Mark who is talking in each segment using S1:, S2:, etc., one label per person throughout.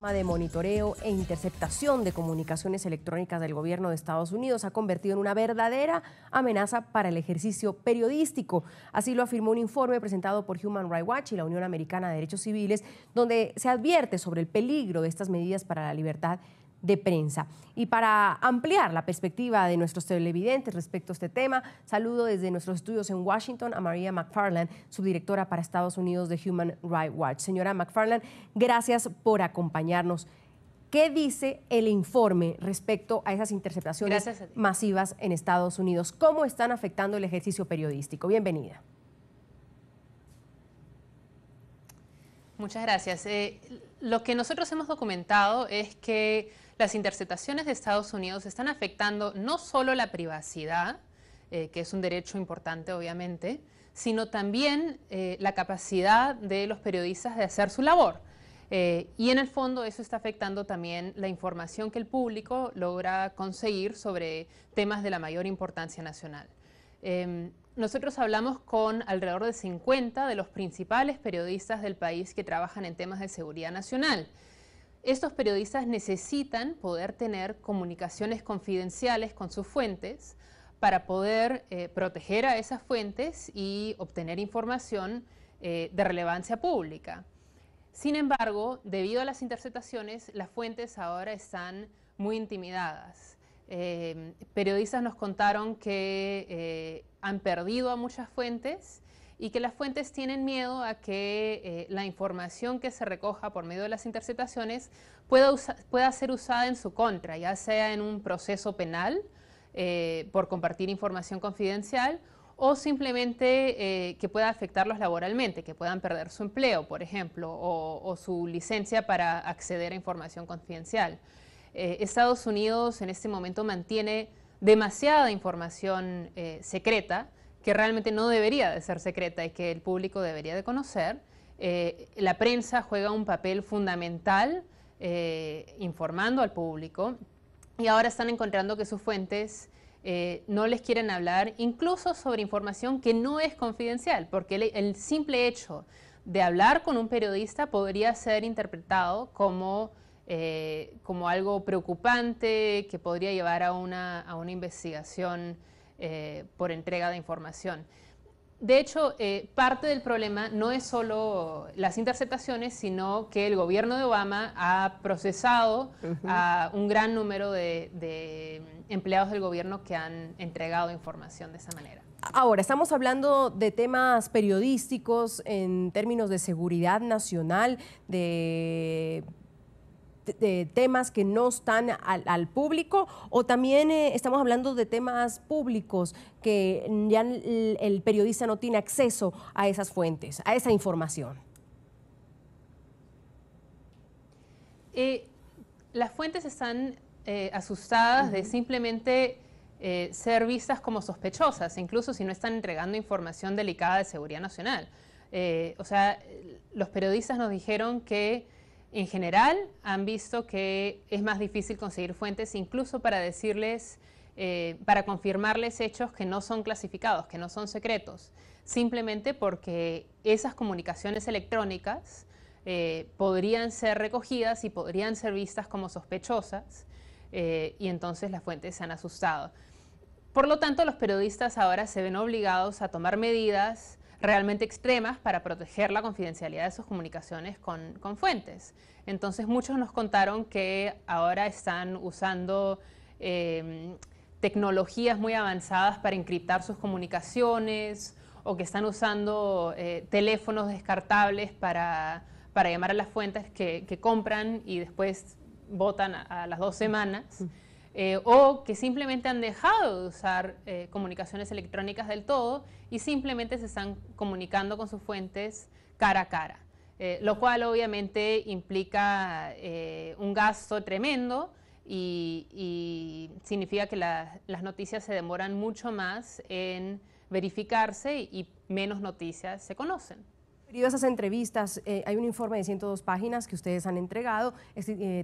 S1: de monitoreo e interceptación de comunicaciones electrónicas del gobierno de Estados Unidos ha convertido en una verdadera amenaza para el ejercicio periodístico. Así lo afirmó un informe presentado por Human Rights Watch y la Unión Americana de Derechos Civiles, donde se advierte sobre el peligro de estas medidas para la libertad de prensa. Y para ampliar la perspectiva de nuestros televidentes respecto a este tema, saludo desde nuestros estudios en Washington a María McFarland, subdirectora para Estados Unidos de Human Rights Watch. Señora McFarland, gracias por acompañarnos. ¿Qué dice el informe respecto a esas interceptaciones masivas en Estados Unidos? ¿Cómo están afectando el ejercicio periodístico? Bienvenida.
S2: Muchas gracias. Eh, lo que nosotros hemos documentado es que las interceptaciones de Estados Unidos están afectando no solo la privacidad, eh, que es un derecho importante obviamente, sino también eh, la capacidad de los periodistas de hacer su labor. Eh, y en el fondo eso está afectando también la información que el público logra conseguir sobre temas de la mayor importancia nacional. Em, nosotros hablamos con alrededor de 50 de los principales periodistas del país que trabajan en temas de seguridad nacional. Estos periodistas necesitan poder tener comunicaciones confidenciales con sus fuentes para poder eh, proteger a esas fuentes y obtener información eh, de relevancia pública. Sin embargo, debido a las interceptaciones, las fuentes ahora están muy intimidadas. Eh, periodistas nos contaron que han perdido a muchas fuentes y que las fuentes tienen miedo a que eh, la información que se recoja por medio de las interceptaciones pueda, pueda ser usada en su contra, ya sea en un proceso penal eh, por compartir información confidencial o simplemente eh, que pueda afectarlos laboralmente, que puedan perder su empleo, por ejemplo, o, su licencia para acceder a información confidencial. Estados Unidos en este momento mantiene demasiada información secreta que realmente no debería de ser secreta y que el público debería de conocer, eh, la prensa juega un papel fundamental eh, informando al público y ahora están encontrando que sus fuentes eh, no les quieren hablar incluso sobre información que no es confidencial, porque el, simple hecho de hablar con un periodista podría ser interpretado como, como algo preocupante que podría llevar a una, a una investigación eh, por entrega de información. De hecho, eh, parte del problema no es solo las interceptaciones, sino que el gobierno de Obama ha procesado a un gran número de, de, mm, empleados del gobierno que han entregado información de esa manera.
S1: Ahora, estamos hablando de temas periodísticos en términos de seguridad nacional, de temas que no están al, público o también eh, estamos hablando de temas públicos que ya el, periodista no tiene acceso a esas fuentes, a esa información?
S2: Eh, las fuentes están eh, asustadas de simplemente ser vistas como sospechosas, incluso si no están entregando información delicada de seguridad nacional. o sea, los periodistas nos dijeron que en general han visto que es más difícil conseguir fuentes incluso para decirles, eh, para confirmarles hechos que no son clasificados, que no son secretos, simplemente porque esas comunicaciones electrónicas eh, podrían ser recogidas y podrían ser vistas como sospechosas eh, y entonces las fuentes se han asustado. Por lo tanto, los periodistas ahora se ven obligados a tomar medidas realmente extremas para proteger la confidencialidad de sus comunicaciones con, fuentes. Entonces muchos nos contaron que ahora están usando em, tecnologías muy avanzadas para encriptar sus comunicaciones o que están usando eh, teléfonos descartables para, llamar a las fuentes que, compran y después votan a, las dos semanas. Mm. Eh, o que simplemente han dejado de usar eh, comunicaciones electrónicas del todo y simplemente se están comunicando con sus fuentes cara a cara, eh, lo cual obviamente implica un gasto tremendo y, significa que las noticias se demoran mucho más en verificarse y menos noticias se conocen.
S1: esas entrevistas, hay un informe de 102 páginas que ustedes han entregado,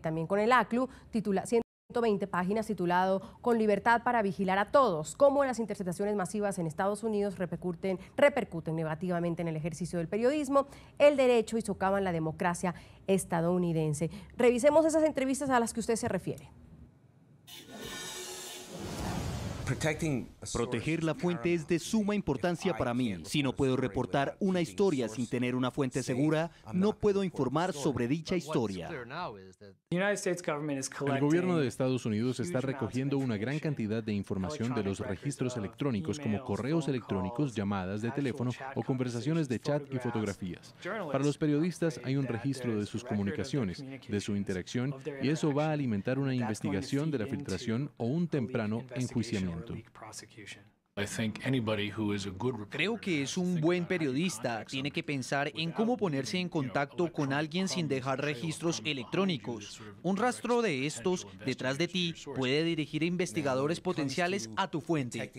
S1: también con el ACLU, titula 120 páginas titulado Con libertad para vigilar a todos, cómo las interceptaciones masivas en Estados Unidos repercuten, repercuten negativamente en el ejercicio del periodismo, el derecho y socavan la democracia estadounidense. Revisemos esas entrevistas a las que usted se refiere.
S3: Proteger la fuente es de suma importancia para mí. Si no puedo reportar una historia sin tener una fuente segura, no puedo informar sobre dicha historia.
S4: El gobierno de
S3: Estados Unidos está recogiendo una gran cantidad de información de los registros uh, electrónicos como correos electrónicos, llamadas de teléfono o conversaciones de chat y fotografías. Para los periodistas hay un registro de sus comunicaciones, de su interacción y eso va a alimentar una investigación de la filtración o un temprano enjuiciamiento.
S4: Creo que es un buen periodista. Tiene que pensar en cómo ponerse en contacto con alguien sin dejar registros electrónicos. Un rastro de estos detrás de ti puede dirigir investigadores potenciales a
S1: tu fuente.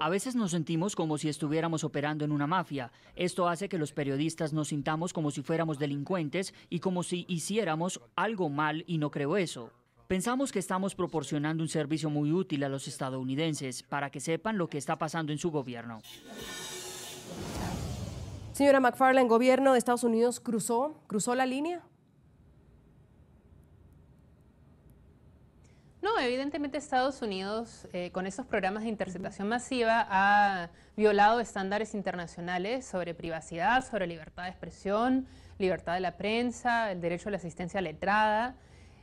S1: A veces nos sentimos como si estuviéramos operando en una mafia. Esto hace que los periodistas nos sintamos como si fuéramos delincuentes y como si hiciéramos algo mal y no creo eso. Pensamos que estamos proporcionando un servicio muy útil a los estadounidenses para que sepan lo que está pasando en su gobierno. Señora McFarland, ¿gobierno de Estados Unidos cruzó, cruzó la línea?
S2: No, evidentemente Estados Unidos eh, con esos programas de interceptación masiva ha violado estándares internacionales sobre privacidad, sobre libertad de expresión, libertad de la prensa, el derecho a la asistencia letrada.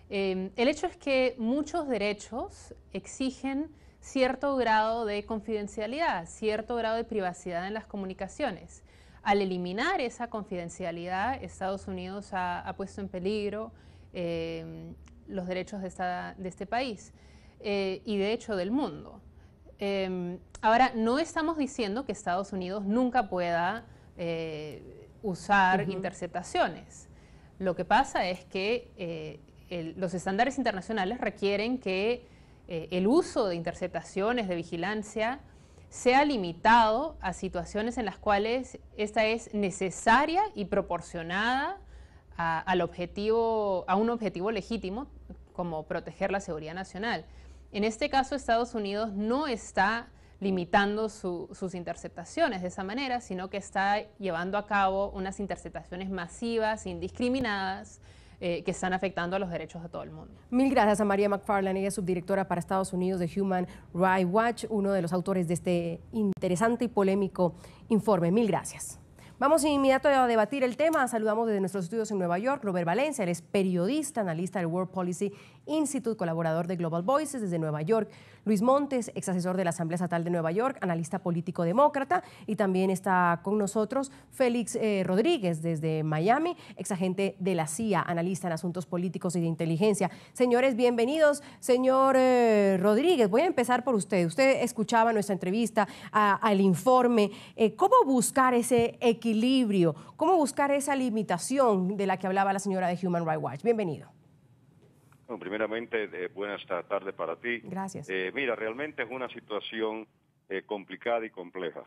S2: Em, el hecho es que muchos derechos exigen cierto grado de confidencialidad, cierto grado de privacidad en las comunicaciones. Al eliminar esa confidencialidad, Estados Unidos ha, puesto en peligro em, los derechos de, este país eh, y de hecho del mundo. Em, ahora, no estamos diciendo que Estados Unidos nunca pueda eh, usar interceptaciones. Lo que pasa es que eh, los estándares internacionales requieren que eh, el uso de interceptaciones, de vigilancia, sea limitado a situaciones en las cuales esta es necesaria y proporcionada a, un objetivo legítimo como proteger la seguridad nacional. En este caso, Estados Unidos no está limitando sus interceptaciones de esa manera, sino que está llevando a cabo unas interceptaciones masivas, indiscriminadas, eh, que están afectando a los derechos de todo el mundo.
S1: Mil gracias a María McFarlane, ella es subdirectora para Estados Unidos de Human Rights Watch, uno de los autores de este interesante y polémico informe. Mil gracias. Vamos inmediato a debatir el tema. Saludamos desde nuestros estudios en Nueva York, Robert Valencia, eres es periodista, analista del World Policy Institute, colaborador de Global Voices desde Nueva York. Luis Montes, ex asesor de la Asamblea Estatal de Nueva York, analista político demócrata. Y también está con nosotros Félix eh, Rodríguez desde Miami, ex agente de la CIA, analista en asuntos políticos y de inteligencia. Señores, bienvenidos. Señor eh, Rodríguez, voy a empezar por usted. Usted escuchaba nuestra entrevista al informe. Eh, ¿Cómo buscar ese equilibrio? ¿Cómo buscar esa limitación de la que hablaba la señora de Human Rights Watch? Bienvenido
S5: primeramente, eh, buenas tardes para ti. Gracias. Eh, mira, realmente es una situación eh, complicada y compleja.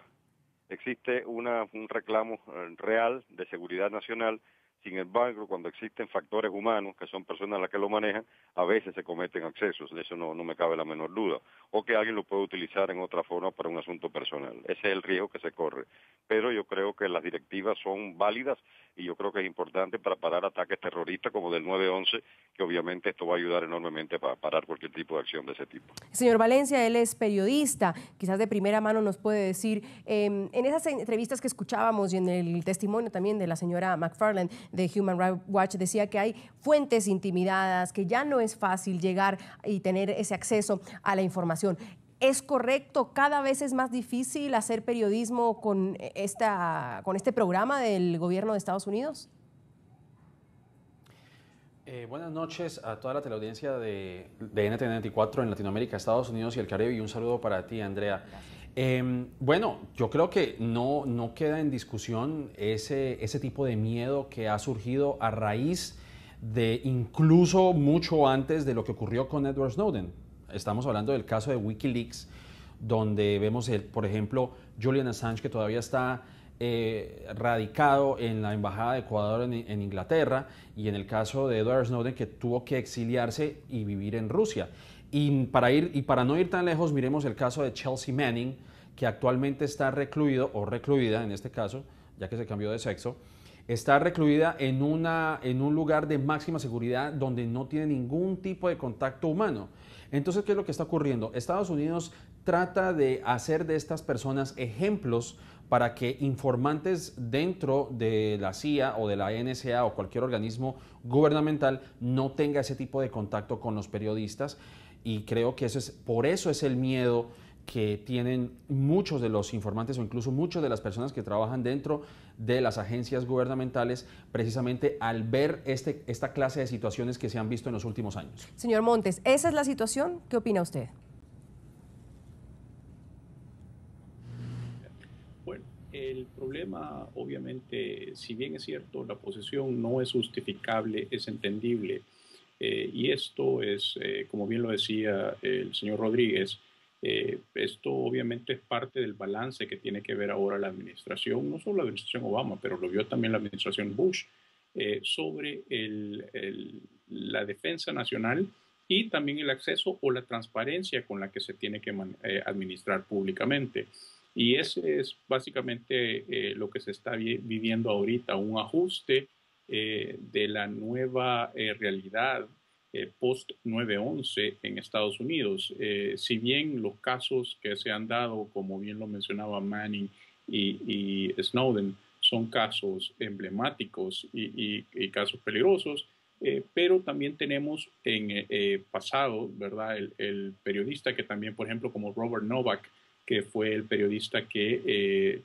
S5: Existe un reclamo eh, real de seguridad nacional, sin embargo, cuando existen factores humanos, que son personas las que lo manejan, a veces se cometen accesos, de eso no, no me cabe la menor duda, o que alguien lo puede utilizar en otra forma para un asunto personal. Ese es el riesgo que se corre. Pero yo creo que las directivas son válidas y yo creo que es importante para parar ataques terroristas como del 9-11, que obviamente esto va a ayudar enormemente para parar cualquier tipo de acción de ese tipo.
S1: Señor Valencia, él es periodista, quizás de primera mano nos puede decir, em, en esas entrevistas que escuchábamos y en el testimonio también de la señora McFarland de Human Rights Watch, decía que hay fuentes intimidadas, que ya no es fácil llegar y tener ese acceso a la información. ¿Es correcto? Cada vez es más difícil hacer periodismo con, esta, con este programa del gobierno de Estados Unidos.
S4: Eh, buenas noches a toda la teleaudiencia de, de NTN24 en Latinoamérica, Estados Unidos y el Caribe y un saludo para ti, Andrea. Em, bueno, yo creo que no, no queda en discusión ese tipo de miedo que ha surgido a raíz de incluso mucho antes de lo que ocurrió con Edward Snowden Estamos hablando del caso de Wikileaks, donde vemos, el, por ejemplo, Julian Assange, que todavía está eh, radicado en la Embajada de Ecuador en, Inglaterra, y en el caso de Edward Snowden, que tuvo que exiliarse y vivir en Rusia. Y para, ir, y para no ir tan lejos, miremos el caso de Chelsea Manning, que actualmente está recluido o recluida, en este caso, ya que se cambió de sexo, Está recluida en, una, en un lugar de máxima seguridad donde no tiene ningún tipo de contacto humano. Entonces, ¿qué es lo que está ocurriendo? Estados Unidos trata de hacer de estas personas ejemplos para que informantes dentro de la CIA o de la NSA o cualquier organismo gubernamental no tenga ese tipo de contacto con los periodistas. Y creo que por eso es el miedo que tienen muchos de los informantes o incluso muchas de las personas que trabajan dentro de las agencias gubernamentales precisamente al ver este, esta clase de situaciones que se han visto en los últimos años.
S1: Señor Montes, ¿esa es la situación? ¿Qué opina usted?
S3: Bueno, El problema, obviamente, si bien es cierto, la posesión no es justificable, es entendible, eh, y esto es, eh, como bien lo decía el señor Rodríguez, eh, esto obviamente es parte del balance que tiene que ver ahora la administración, no solo la administración Obama, pero lo vio también la administración Bush, eh, sobre la defensa nacional y también el acceso o la transparencia con la que se tiene que eh, administrar públicamente. Y ese es básicamente lo que se está viviendo ahorita, un ajuste de la nueva realidad post 9-11 en Estados Unidos. Eh, si bien los casos que se han dado, como bien lo mencionaba Manning y, Snowden, son casos emblemáticos y, casos peligrosos, eh, pero también tenemos en eh, pasado, ¿verdad? el, periodista que también, por ejemplo, como Robert Novak, que fue el periodista que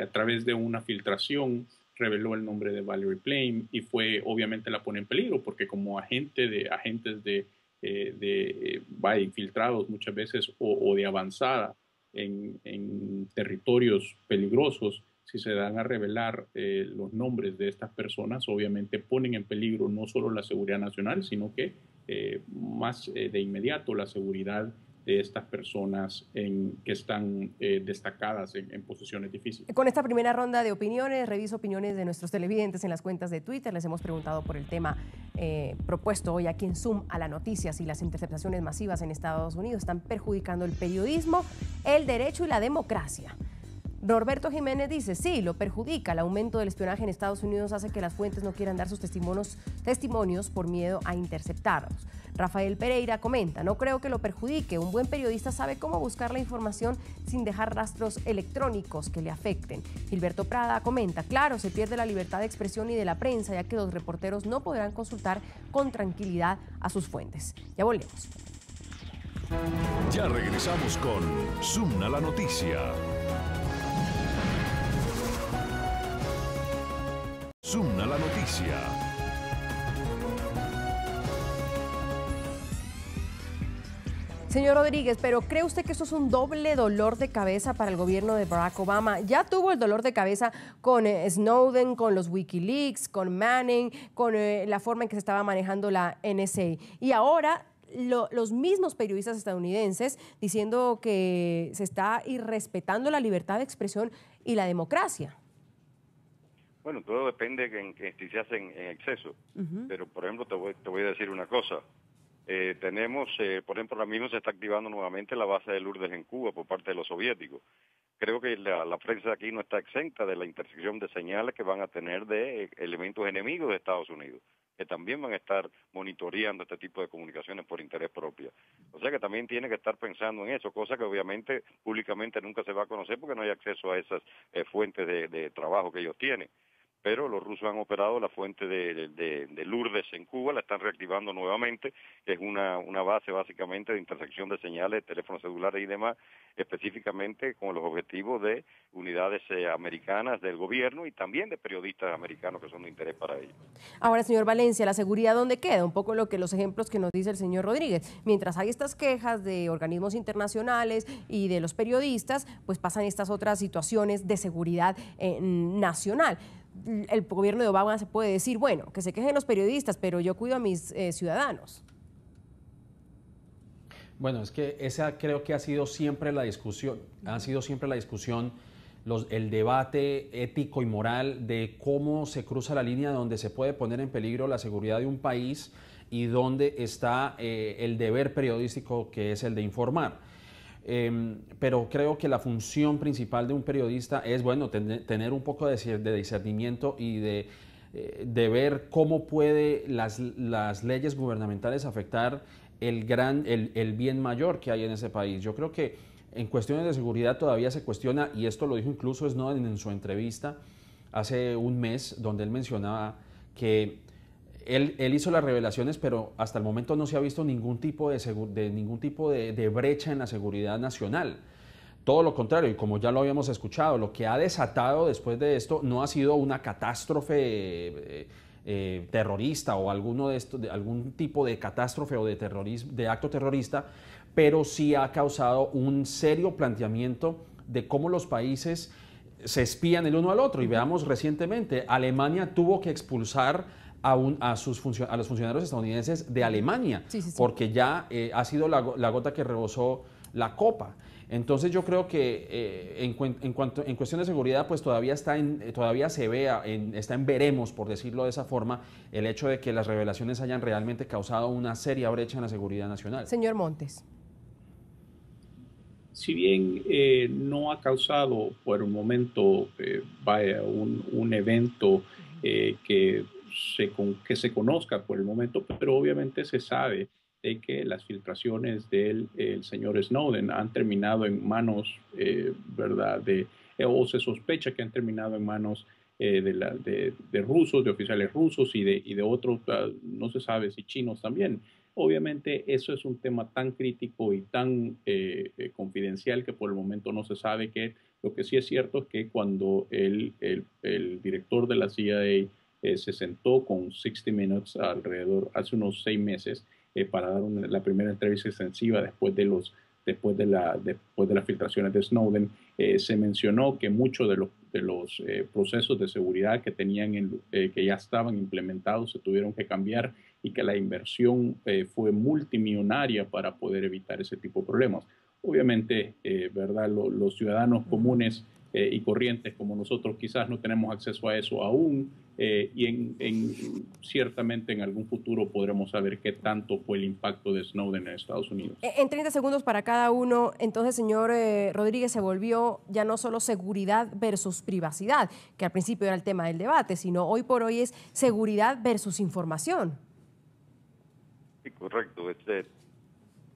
S3: a través de una filtración reveló el nombre de Valerie Plame y fue obviamente la pone en peligro porque como agente de agentes de, eh, va, infiltrados muchas veces o, de avanzada en, territorios peligrosos, si se dan a revelar eh, los nombres de estas personas, obviamente ponen en peligro no solo la seguridad nacional, sino que eh, más de inmediato la seguridad de estas personas en, que están eh, destacadas en, posiciones difíciles. Con
S1: esta primera ronda de opiniones, reviso opiniones de nuestros televidentes en las cuentas de Twitter. Les hemos preguntado por el tema eh, propuesto hoy aquí en Zoom a la noticia si las interceptaciones masivas en Estados Unidos están perjudicando el periodismo, el derecho y la democracia. Norberto Jiménez dice, sí, lo perjudica. El aumento del espionaje en Estados Unidos hace que las fuentes no quieran dar sus testimonios, por miedo a interceptarlos. Rafael Pereira comenta, no creo que lo perjudique. Un buen periodista sabe cómo buscar la información sin dejar rastros electrónicos que le afecten. Gilberto Prada comenta, claro, se pierde la libertad de expresión y de la prensa, ya que los reporteros no podrán consultar con tranquilidad a sus fuentes. Ya volvemos.
S5: Ya regresamos con Zoom la noticia.
S1: Señor Rodríguez, pero ¿cree usted que esto es un doble dolor de cabeza para el gobierno de Barack Obama? Ya tuvo el dolor de cabeza con eh, Snowden, con los Wikileaks, con Manning, con eh, la forma en que se estaba manejando la NSA. Y ahora los mismos periodistas estadounidenses diciendo que se está irrespetando la libertad de expresión y la democracia.
S5: Bueno, todo depende en, que se hacen en exceso. Pero, por ejemplo, te voy, a decir una cosa. Eh, tenemos, eh, por ejemplo, ahora mismo se está activando nuevamente la base de Lourdes en Cuba por parte de los soviéticos. Creo que la, prensa aquí no está exenta de la intersección de señales que van a tener de eh, elementos enemigos de Estados Unidos, que también van a estar monitoreando este tipo de comunicaciones por interés propio. O sea que también tiene que estar pensando en eso, cosa que obviamente públicamente nunca se va a conocer porque no hay acceso a esas fuentes de trabajo que ellos tienen pero los rusos han operado la fuente de, Lourdes en Cuba, la están reactivando nuevamente, es una, base básicamente de intersección de señales, teléfonos celulares y demás, específicamente con los objetivos de unidades eh, americanas del gobierno y también de periodistas americanos que son de interés para ellos.
S1: Ahora, señor Valencia, ¿la seguridad dónde queda? Un poco lo que los ejemplos que nos dice el señor Rodríguez. Mientras hay estas quejas de organismos internacionales y de los periodistas, pues pasan estas otras situaciones de seguridad eh, nacional el gobierno de Obama se puede decir, bueno, que se quejen los periodistas, pero yo cuido a mis eh, ciudadanos.
S4: Bueno, es que esa creo que ha sido siempre la discusión, ha sido siempre la discusión, el debate ético y moral de cómo se cruza la línea donde se puede poner en peligro la seguridad de un país y dónde está eh, el deber periodístico que es el de informar. Em, pero creo que la función principal de un periodista es, bueno, tener un poco de, discernimiento y eh, de, ver cómo puede las, leyes gubernamentales afectar el, gran, el, el, bien mayor que hay en ese país. Yo creo que en cuestiones de seguridad todavía se cuestiona, y esto lo dijo incluso Snowden en su entrevista hace un mes, donde él mencionaba que él, hizo las revelaciones, pero hasta el momento no se ha visto ningún tipo de, ningún tipo de, brecha en la seguridad nacional. Todo lo contrario, y como ya lo habíamos escuchado, lo que ha desatado después de esto no ha sido una catástrofe eh, eh, terrorista o alguno de algún tipo de catástrofe o de, terrorismo, de acto terrorista, pero sí ha causado un serio planteamiento de cómo los países se espían el uno al otro. Y veamos recientemente, Alemania tuvo que expulsar a, a, a los funcionarios estadounidenses de Alemania, porque ya eh, ha sido la, gota que rebosó la copa. Entonces yo creo que eh, en, cuanto, en cuestión de seguridad, pues todavía, está en, todavía se vea está en veremos, por decirlo de esa forma, el hecho de que las revelaciones hayan realmente causado una seria brecha en la seguridad nacional. Señor Montes.
S3: Si bien eh, no ha causado por un momento, vaya, un, un evento que con, que se conozca por el momento, pero obviamente se sabe de que las filtraciones del el señor Snowden han terminado en manos, eh, ¿verdad? De, o se sospecha que han terminado en manos eh, de, rusos, de oficiales rusos y de, de otros, ah, no se sabe si chinos también. Obviamente eso es un tema tan crítico y tan eh, confidencial que por el momento no se sabe que lo que sí es cierto es que cuando el director de la CIA se sentó con 60 Minutes alrededor hace unos seis meses eh, para dar la primera entrevista extensiva después de los después de la después de las filtraciones de Snowden eh, se mencionó que muchos de los eh, procesos de seguridad que tenían que ya estaban implementados se tuvieron que cambiar y que la inversión fue multimillonaria para poder evitar ese tipo de problemas obviamente verdad los ciudadanos comunes eh, y corrientes como nosotros quizás no tenemos acceso a eso aún eh, y en, ciertamente en algún futuro podremos saber qué tanto fue el impacto de Snowden en Estados Unidos.
S1: E, en 30 segundos para cada uno, entonces señor eh, Rodríguez se volvió ya no solo seguridad versus privacidad, que al principio era el tema del debate, sino hoy por hoy es seguridad versus información.
S5: Sí, correcto. Este,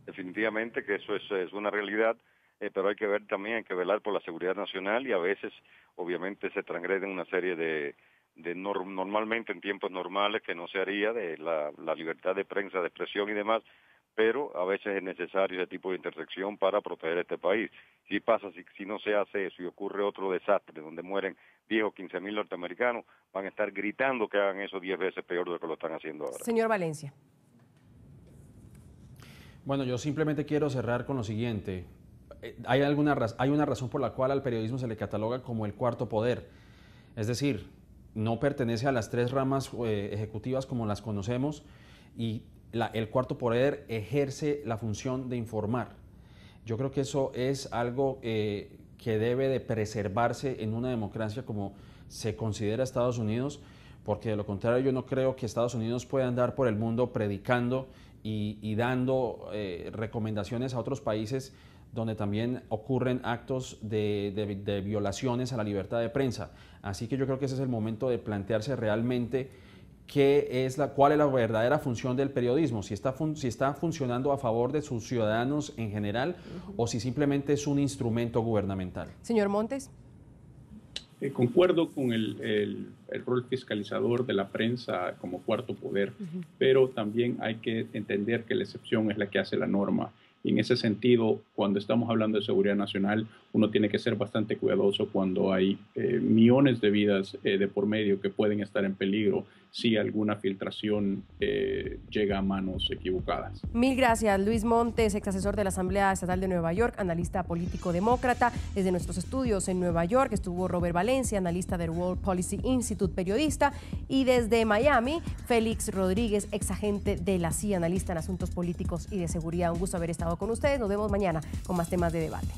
S5: definitivamente que eso es una realidad. Eh, pero hay que ver también, hay que velar por la seguridad nacional y a veces obviamente se transgreden una serie de, normalmente en tiempos normales que no se haría, de la, libertad de prensa, de expresión y demás, pero a veces es necesario ese tipo de intersección para proteger este país. Si pasa, si, si no se hace eso y ocurre otro desastre donde mueren 10 o 15 mil norteamericanos, van a estar gritando que hagan eso 10 veces peor de lo que lo están haciendo ahora. Señor
S4: Valencia. Bueno, yo simplemente quiero cerrar con lo siguiente. Eh, hay, alguna, hay una razón por la cual al periodismo se le cataloga como el cuarto poder. Es decir, no pertenece a las tres ramas eh, ejecutivas como las conocemos y el cuarto poder ejerce la función de informar. Yo creo que eso es algo eh, que debe de preservarse en una democracia como se considera Estados Unidos, porque de lo contrario yo no creo que Estados Unidos pueda andar por el mundo predicando y, dando recomendaciones a otros países donde también ocurren actos de, violaciones a la libertad de prensa. Así que yo creo que ese es el momento de plantearse realmente qué es la, cuál es la verdadera función del periodismo, si está, si está funcionando a favor de sus ciudadanos en general o si simplemente es un instrumento gubernamental.
S1: Señor Montes. Eh,
S4: concuerdo
S3: con el, rol fiscalizador de la prensa como cuarto poder, pero también hay que entender que la excepción es la que hace la norma en ese sentido, cuando estamos hablando de seguridad nacional, uno tiene que ser bastante cuidadoso cuando hay eh, millones de vidas eh, de por medio que pueden estar en peligro si alguna filtración eh, llega a manos equivocadas.
S1: Mil gracias, Luis Montes, ex asesor de la Asamblea Estatal de Nueva York, analista político demócrata. Desde nuestros estudios en Nueva York estuvo Robert Valencia, analista del World Policy Institute, periodista. Y desde Miami, Félix Rodríguez, ex agente de la CIA, analista en asuntos políticos y de seguridad. Un gusto haber estado con ustedes. Nos vemos mañana con más temas de debate.